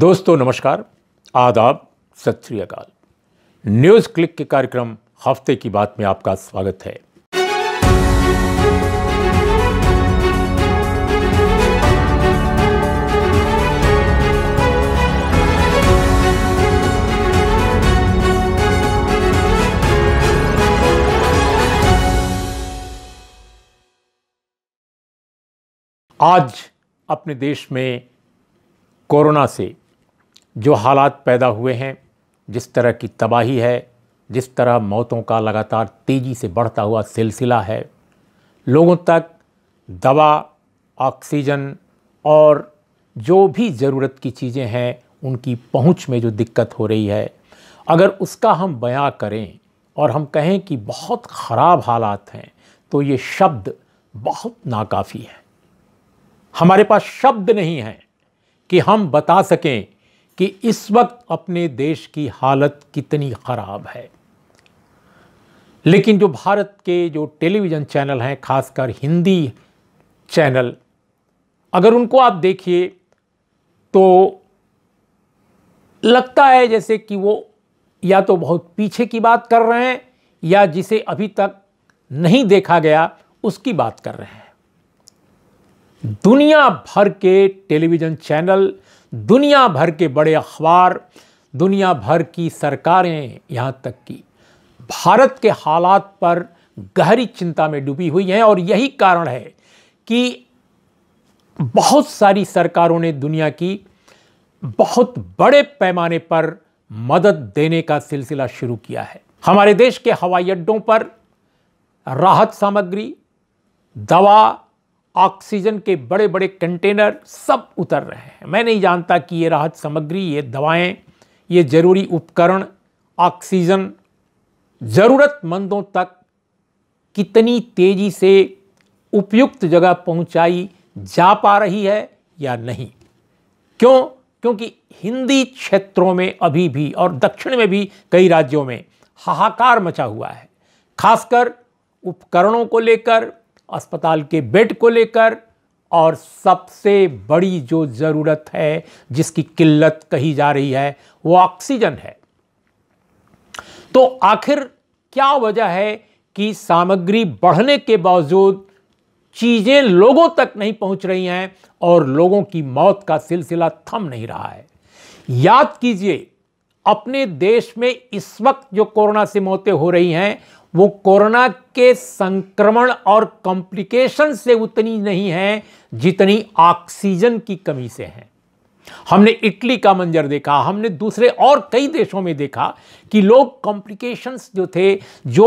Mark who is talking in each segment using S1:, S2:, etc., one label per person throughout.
S1: दोस्तों नमस्कार आदाब सत श्री अकाल न्यूज़ क्लिक के कार्यक्रम हफ्ते की बात में आपका स्वागत है आज अपने देश में कोरोना से जो हालात पैदा हुए हैं जिस तरह की तबाही है जिस तरह मौतों का लगातार तेज़ी से बढ़ता हुआ सिलसिला है लोगों तक दवा ऑक्सीजन और जो भी ज़रूरत की चीज़ें हैं उनकी पहुंच में जो दिक्कत हो रही है अगर उसका हम बयां करें और हम कहें कि बहुत ख़राब हालात हैं तो ये शब्द बहुत नाकाफ़ी है हमारे पास शब्द नहीं हैं कि हम बता सकें कि इस वक्त अपने देश की हालत कितनी ख़राब है लेकिन जो भारत के जो टेलीविज़न चैनल हैं खासकर हिंदी चैनल अगर उनको आप देखिए तो लगता है जैसे कि वो या तो बहुत पीछे की बात कर रहे हैं या जिसे अभी तक नहीं देखा गया उसकी बात कर रहे हैं दुनिया भर के टेलीविज़न चैनल दुनिया भर के बड़े अखबार दुनिया भर की सरकारें यहाँ तक कि भारत के हालात पर गहरी चिंता में डूबी हुई हैं और यही कारण है कि बहुत सारी सरकारों ने दुनिया की बहुत बड़े पैमाने पर मदद देने का सिलसिला शुरू किया है हमारे देश के हवाई अड्डों पर राहत सामग्री दवा ऑक्सीजन के बड़े बड़े कंटेनर सब उतर रहे हैं मैं नहीं जानता कि ये राहत सामग्री ये दवाएं ये ज़रूरी उपकरण ऑक्सीजन ज़रूरतमंदों तक कितनी तेज़ी से उपयुक्त जगह पहुंचाई जा पा रही है या नहीं क्यों क्योंकि हिंदी क्षेत्रों में अभी भी और दक्षिण में भी कई राज्यों में हाहाकार मचा हुआ है खासकर उपकरणों को लेकर अस्पताल के बेड को लेकर और सबसे बड़ी जो ज़रूरत है जिसकी किल्लत कही जा रही है वो ऑक्सीजन है तो आखिर क्या वजह है कि सामग्री बढ़ने के बावजूद चीज़ें लोगों तक नहीं पहुंच रही हैं और लोगों की मौत का सिलसिला थम नहीं रहा है याद कीजिए अपने देश में इस वक्त जो कोरोना से मौतें हो रही हैं वो कोरोना के संक्रमण और कॉम्प्लिकेशन से उतनी नहीं है जितनी ऑक्सीजन की कमी से है हमने इटली का मंजर देखा हमने दूसरे और कई देशों में देखा कि लोग कॉम्प्लिकेशंस जो थे जो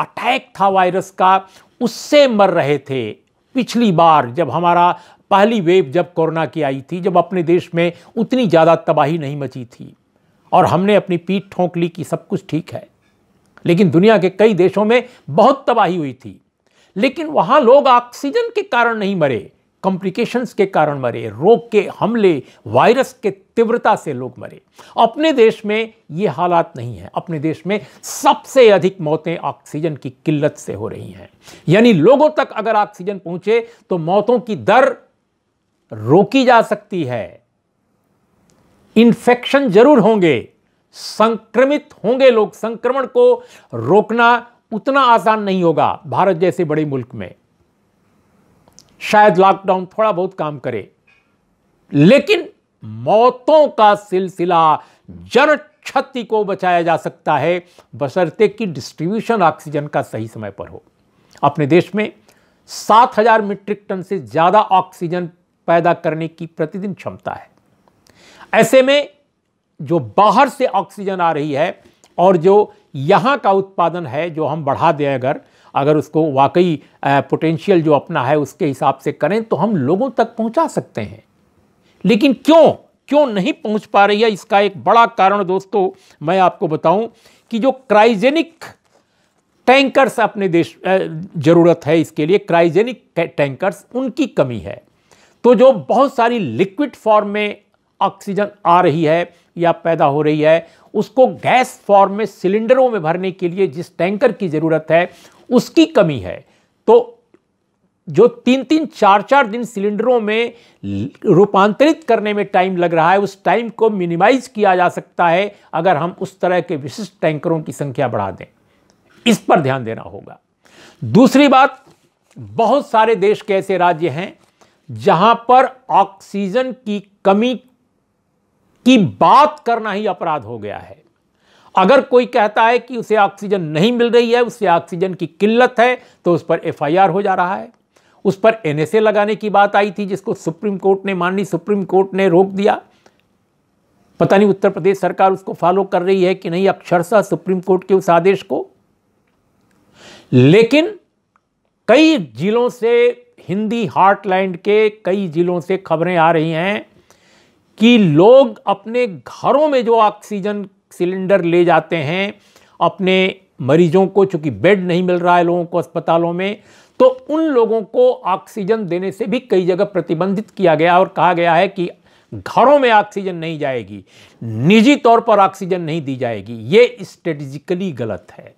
S1: अटैक था वायरस का उससे मर रहे थे पिछली बार जब हमारा पहली वेव जब कोरोना की आई थी जब अपने देश में उतनी ज़्यादा तबाही नहीं मची थी और हमने अपनी पीठ ठोंक ली कि सब कुछ ठीक है लेकिन दुनिया के कई देशों में बहुत तबाही हुई थी लेकिन वहां लोग ऑक्सीजन के कारण नहीं मरे कॉम्प्लिकेशंस के कारण मरे रोग के हमले वायरस के तीव्रता से लोग मरे अपने देश में ये हालात नहीं है अपने देश में सबसे अधिक मौतें ऑक्सीजन की किल्लत से हो रही हैं यानी लोगों तक अगर ऑक्सीजन पहुंचे तो मौतों की दर रोकी जा सकती है इन्फेक्शन जरूर होंगे संक्रमित होंगे लोग संक्रमण को रोकना उतना आसान नहीं होगा भारत जैसे बड़े मुल्क में शायद लॉकडाउन थोड़ा बहुत काम करे लेकिन मौतों का सिलसिला जन क्षति को बचाया जा सकता है बशर्ते कि डिस्ट्रीब्यूशन ऑक्सीजन का सही समय पर हो अपने देश में 7000 मीट्रिक टन से ज़्यादा ऑक्सीजन पैदा करने की प्रतिदिन क्षमता है ऐसे में जो बाहर से ऑक्सीजन आ रही है और जो यहाँ का उत्पादन है जो हम बढ़ा दें अगर अगर उसको वाकई पोटेंशियल जो अपना है उसके हिसाब से करें तो हम लोगों तक पहुँचा सकते हैं लेकिन क्यों क्यों नहीं पहुंच पा रही है इसका एक बड़ा कारण दोस्तों मैं आपको बताऊं कि जो क्राइजेनिक टैंकर्स अपने देश ज़रूरत है इसके लिए क्राइजेनिक टैंकर्स उनकी कमी है तो जो बहुत सारी लिक्विड फॉर्म में ऑक्सीजन आ रही है या पैदा हो रही है उसको गैस फॉर्म में सिलेंडरों में भरने के लिए जिस टैंकर की ज़रूरत है उसकी कमी है तो जो तीन तीन चार चार दिन सिलेंडरों में रूपांतरित करने में टाइम लग रहा है उस टाइम को मिनिमाइज किया जा सकता है अगर हम उस तरह के विशिष्ट टैंकरों की संख्या बढ़ा दें इस पर ध्यान देना होगा दूसरी बात बहुत सारे देश के ऐसे राज्य हैं जहां पर ऑक्सीजन की कमी की बात करना ही अपराध हो गया है अगर कोई कहता है कि उसे ऑक्सीजन नहीं मिल रही है उससे ऑक्सीजन की किल्लत है तो उस पर एफआईआर हो जा रहा है उस पर एनएसए लगाने की बात आई थी जिसको सुप्रीम कोर्ट ने माननी सुप्रीम कोर्ट ने रोक दिया पता नहीं उत्तर प्रदेश सरकार उसको फॉलो कर रही है कि नहीं अक्षरशा सुप्रीम कोर्ट के उस आदेश को लेकिन कई जिलों से हिंदी हार्टलैंड के कई जिलों से खबरें आ रही हैं कि लोग अपने घरों में जो ऑक्सीजन सिलेंडर ले जाते हैं अपने मरीजों को चूंकि बेड नहीं मिल रहा है लोगों को अस्पतालों में तो उन लोगों को ऑक्सीजन देने से भी कई जगह प्रतिबंधित किया गया और कहा गया है कि घरों में ऑक्सीजन नहीं जाएगी निजी तौर पर ऑक्सीजन नहीं दी जाएगी ये स्ट्रेटेजिकली गलत है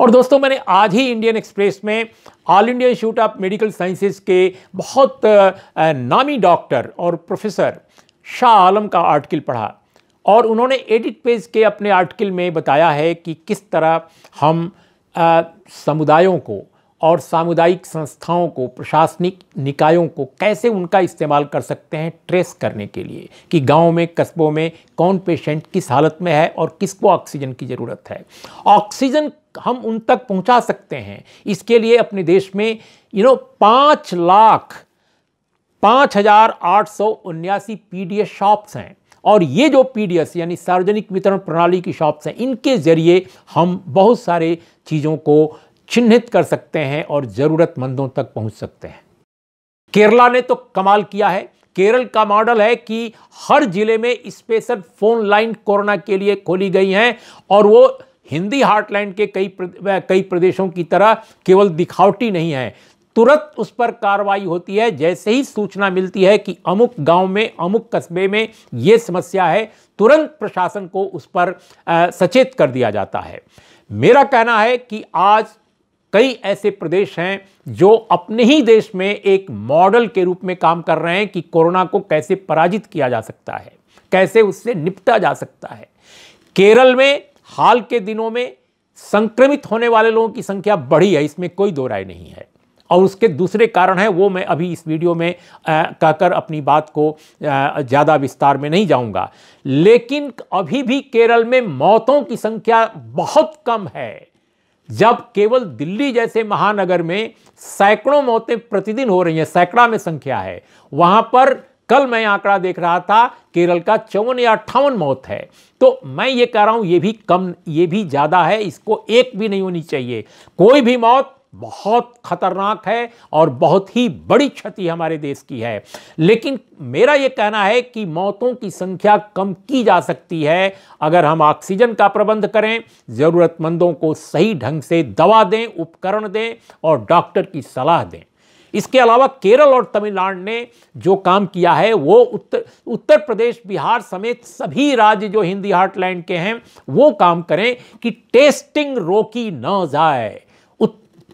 S1: और दोस्तों मैंने आज ही इंडियन एक्सप्रेस में all India institute of medical sciences के बहुत नामी डॉक्टर और प्रोफेसर शाह आलम का आर्टिकल पढ़ा और उन्होंने एडिट पेज के अपने आर्टिकल में बताया है कि किस तरह हम आ, समुदायों को और सामुदायिक संस्थाओं को प्रशासनिक निकायों को कैसे उनका इस्तेमाल कर सकते हैं ट्रेस करने के लिए कि गाँव में कस्बों में कौन पेशेंट किस हालत में है और किसको ऑक्सीजन की ज़रूरत है ऑक्सीजन हम उन तक पहुंचा सकते हैं इसके लिए अपने देश में यू नो पाँच लाख पाँच हजार आठ सौ उन्यासी पी शॉप्स हैं और ये जो पी यानी सार्वजनिक वितरण प्रणाली की शॉप्स हैं इनके ज़रिए हम बहुत सारे चीज़ों को चिन्हित कर सकते हैं और ज़रूरतमंदों तक पहुंच सकते हैं केरला ने तो कमाल किया है केरल का मॉडल है कि हर ज़िले में स्पेशल फ़ोन लाइन कोरोना के लिए खोली गई हैं और वो हिंदी हार्टलैंड के कई कई प्रदेशों की तरह केवल दिखावटी नहीं है तुरंत उस पर कार्रवाई होती है जैसे ही सूचना मिलती है कि अमुक गांव में अमुक कस्बे में ये समस्या है तुरंत प्रशासन को उस पर आ, सचेत कर दिया जाता है मेरा कहना है कि आज कई ऐसे प्रदेश हैं जो अपने ही देश में एक मॉडल के रूप में काम कर रहे हैं कि कोरोना को कैसे पराजित किया जा सकता है कैसे उससे निपटा जा सकता है केरल में हाल के दिनों में संक्रमित होने वाले लोगों की संख्या बढ़ी है इसमें कोई दो राय नहीं है और उसके दूसरे कारण हैं वो मैं अभी इस वीडियो में कहकर अपनी बात को ज़्यादा विस्तार में नहीं जाऊंगा लेकिन अभी भी केरल में मौतों की संख्या बहुत कम है जब केवल दिल्ली जैसे महानगर में सैकड़ों मौतें प्रतिदिन हो रही हैं सैकड़ा में संख्या है वहाँ पर कल मैं आंकड़ा देख रहा था केरल का चौवन या अट्ठावन मौत है तो मैं ये कह रहा हूँ ये भी कम ये भी ज़्यादा है इसको एक भी नहीं होनी चाहिए कोई भी मौत बहुत खतरनाक है और बहुत ही बड़ी क्षति हमारे देश की है लेकिन मेरा यह कहना है कि मौतों की संख्या कम की जा सकती है अगर हम ऑक्सीजन का प्रबंध करें ज़रूरतमंदों को सही ढंग से दवा दें उपकरण दें और डॉक्टर की सलाह दें इसके अलावा केरल और तमिलनाडु ने जो काम किया है वो उत्तर उत्तर प्रदेश बिहार समेत सभी राज्य जो हिंदी हार्टलैंड के हैं वो काम करें कि टेस्टिंग रोकी न जाए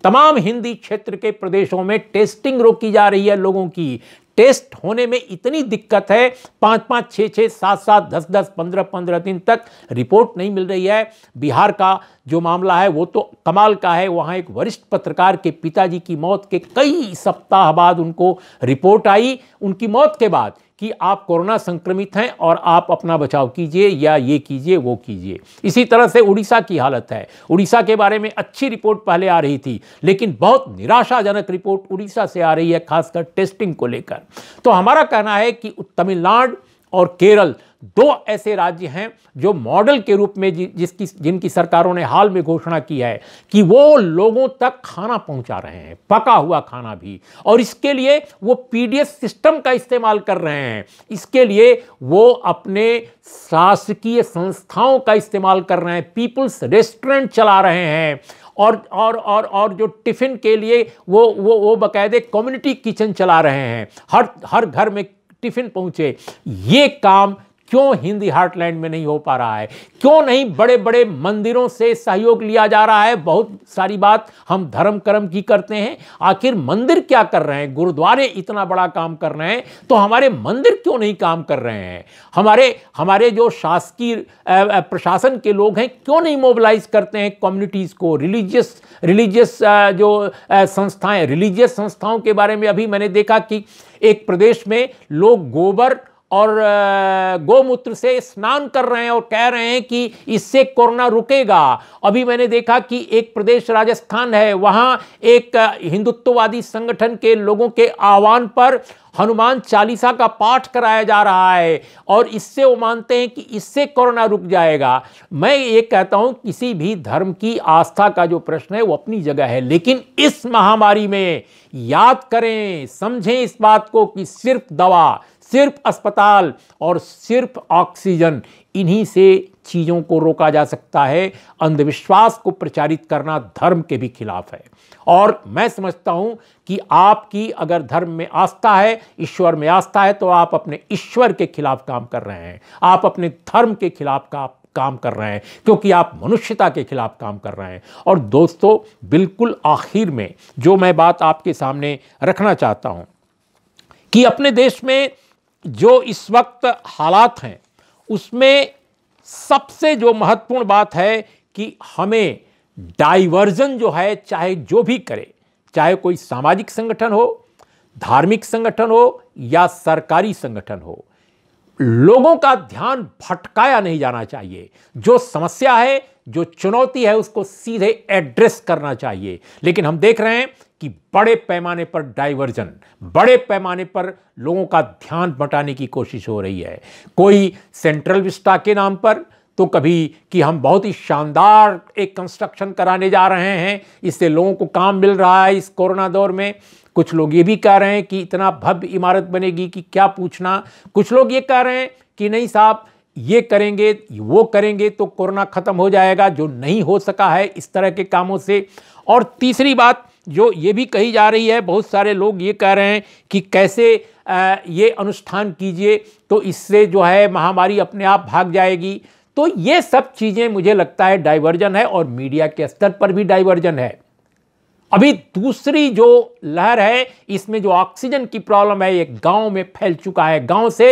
S1: तमाम हिंदी क्षेत्र के प्रदेशों में टेस्टिंग रोकी जा रही है लोगों की टेस्ट होने में इतनी दिक्कत है पाँच पाँच छः छः सात सात दस दस पंद्रह पंद्रह दिन तक रिपोर्ट नहीं मिल रही है बिहार का जो मामला है वो तो कमाल का है वहाँ एक वरिष्ठ पत्रकार के पिताजी की मौत के कई सप्ताह बाद उनको रिपोर्ट आई उनकी मौत के बाद कि आप कोरोना संक्रमित हैं और आप अपना बचाव कीजिए या ये कीजिए वो कीजिए इसी तरह से उड़ीसा की हालत है उड़ीसा के बारे में अच्छी रिपोर्ट पहले आ रही थी लेकिन बहुत निराशाजनक रिपोर्ट उड़ीसा से आ रही है खासकर टेस्टिंग को लेकर तो हमारा कहना है कि तमिलनाडु और केरल दो ऐसे राज्य हैं जो मॉडल के रूप में जिसकी जिनकी सरकारों ने हाल में घोषणा की है कि वो लोगों तक खाना पहुंचा रहे हैं पका हुआ खाना भी और इसके लिए वो पीडीएस सिस्टम का इस्तेमाल कर रहे हैं इसके लिए वो अपने शासकीय संस्थाओं का इस्तेमाल कर रहे हैं पीपल्स रेस्टोरेंट चला रहे हैं और और और और जो टिफ़िन के लिए वो वो वो बाकायदे कम्युनिटी किचन चला रहे हैं हर हर घर में टिफ़िन पहुँचे ये काम क्यों हिंदी हार्टलैंड में नहीं हो पा रहा है क्यों नहीं बड़े बड़े मंदिरों से सहयोग लिया जा रहा है बहुत सारी बात हम धर्म कर्म की करते हैं आखिर मंदिर क्या कर रहे हैं गुरुद्वारे इतना बड़ा काम कर रहे हैं तो हमारे मंदिर क्यों नहीं काम कर रहे हैं हमारे हमारे जो शासकीय प्रशासन के लोग हैं क्यों नहीं मोबिलाइज करते हैं कम्युनिटीज़ को रिलीजियस रिलीजियस जो संस्थाएं रिलीजियस संस्थाओं के बारे में अभी मैंने देखा कि एक प्रदेश में लोग गोबर और गोमूत्र से स्नान कर रहे हैं और कह रहे हैं कि इससे कोरोना रुकेगा अभी मैंने देखा कि एक प्रदेश राजस्थान है वहाँ एक हिंदुत्ववादी संगठन के लोगों के आह्वान पर हनुमान चालीसा का पाठ कराया जा रहा है और इससे वो मानते हैं कि इससे कोरोना रुक जाएगा मैं ये कहता हूँ किसी भी धर्म की आस्था का जो प्रश्न है वो अपनी जगह है लेकिन इस महामारी में याद करें समझें इस बात को कि सिर्फ दवा सिर्फ अस्पताल और सिर्फ ऑक्सीजन इन्हीं से चीज़ों को रोका जा सकता है अंधविश्वास को प्रचारित करना धर्म के भी खिलाफ है और मैं समझता हूँ कि आपकी अगर धर्म में आस्था है ईश्वर में आस्था है तो आप अपने ईश्वर के खिलाफ काम कर रहे हैं आप अपने धर्म के खिलाफ का काम कर रहे हैं क्योंकि आप मनुष्यता के खिलाफ काम कर रहे हैं और दोस्तों बिल्कुल आखिर में जो मैं बात आपके सामने रखना चाहता हूँ कि अपने देश में जो इस वक्त हालात हैं उसमें सबसे जो महत्वपूर्ण बात है कि हमें डाइवर्जन जो है चाहे जो भी करे चाहे कोई सामाजिक संगठन हो धार्मिक संगठन हो या सरकारी संगठन हो लोगों का ध्यान भटकाया नहीं जाना चाहिए जो समस्या है जो चुनौती है उसको सीधे एड्रेस करना चाहिए लेकिन हम देख रहे हैं कि बड़े पैमाने पर डाइवर्जन बड़े पैमाने पर लोगों का ध्यान बटाने की कोशिश हो रही है कोई सेंट्रल विस्टा के नाम पर तो कभी कि हम बहुत ही शानदार एक कंस्ट्रक्शन कराने जा रहे हैं इससे लोगों को काम मिल रहा है इस कोरोना दौर में कुछ लोग ये भी कह रहे हैं कि इतना भव्य इमारत बनेगी कि क्या पूछना कुछ लोग ये कह रहे हैं कि नहीं साहब ये करेंगे वो करेंगे तो कोरोना ख़त्म हो जाएगा जो नहीं हो सका है इस तरह के कामों से और तीसरी बात जो ये भी कही जा रही है बहुत सारे लोग ये कह रहे हैं कि कैसे ये अनुष्ठान कीजिए तो इससे जो है महामारी अपने आप भाग जाएगी तो ये सब चीज़ें मुझे लगता है डाइवर्जन है और मीडिया के स्तर पर भी डाइवर्जन है अभी दूसरी जो लहर है इसमें जो ऑक्सीजन की प्रॉब्लम है ये गांव में फैल चुका है गांव से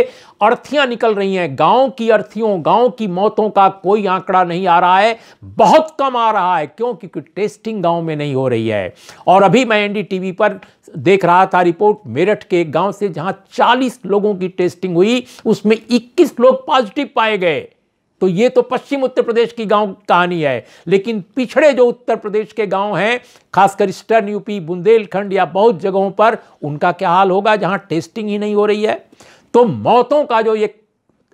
S1: अर्थियां निकल रही हैं गांव की अर्थियों गांव की मौतों का कोई आंकड़ा नहीं आ रहा है बहुत कम आ रहा है क्यों क्योंकि टेस्टिंग गांव में नहीं हो रही है और अभी मैं एनडीटीवी पर देख रहा था रिपोर्ट मेरठ के गांव से जहां चालीस लोगों की टेस्टिंग हुई उसमें इक्कीस लोग पॉजिटिव पाए गए तो ये तो पश्चिम उत्तर प्रदेश की गांव कहानी है लेकिन पिछड़े जो उत्तर प्रदेश के गांव हैं खासकर ईस्टर्न यूपी बुंदेलखंड या बहुत जगहों पर उनका क्या हाल होगा जहां टेस्टिंग ही नहीं हो रही है तो मौतों का जो ये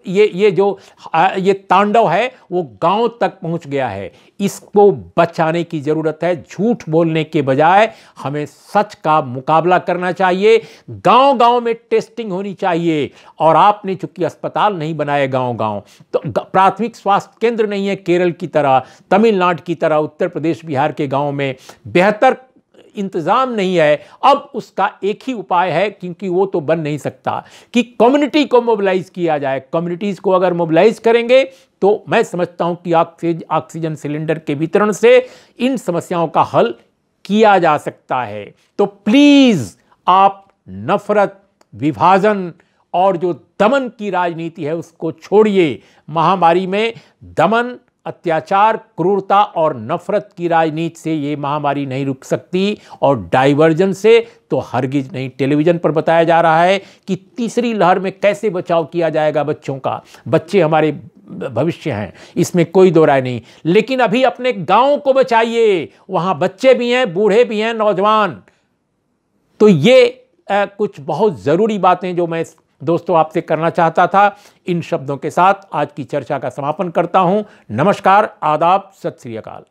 S1: ये ये जो ये तांडव है वो गांव तक पहुंच गया है इसको बचाने की ज़रूरत है झूठ बोलने के बजाय हमें सच का मुकाबला करना चाहिए गांव गांव में टेस्टिंग होनी चाहिए और आपने चूंकि अस्पताल नहीं बनाए गांव गांव तो प्राथमिक स्वास्थ्य केंद्र नहीं है केरल की तरह तमिलनाडु की तरह उत्तर प्रदेश बिहार के गांव में बेहतर इंतज़ाम नहीं है अब उसका एक ही उपाय है क्योंकि वो तो बन नहीं सकता कि कम्युनिटी को मोबिलाइज़ किया जाए कम्युनिटीज़ को अगर मोबिलाइज़ करेंगे तो मैं समझता हूं कि ऑक्सीजन सिलेंडर के वितरण से इन समस्याओं का हल किया जा सकता है तो प्लीज़ आप नफरत विभाजन और जो दमन की राजनीति है उसको छोड़िए महामारी में दमन अत्याचार क्रूरता और नफरत की राजनीति से ये महामारी नहीं रुक सकती और डाइवर्जन से तो हरगिज नहीं टेलीविज़न पर बताया जा रहा है कि तीसरी लहर में कैसे बचाव किया जाएगा बच्चों का बच्चे हमारे भविष्य हैं इसमें कोई दो राय नहीं लेकिन अभी अपने गांव को बचाइए वहां बच्चे भी हैं बूढ़े भी हैं नौजवान तो ये आ, कुछ बहुत ज़रूरी बातें जो मैं दोस्तों आपसे करना चाहता था इन शब्दों के साथ आज की चर्चा का समापन करता हूं नमस्कार आदाब सत श्री अकाल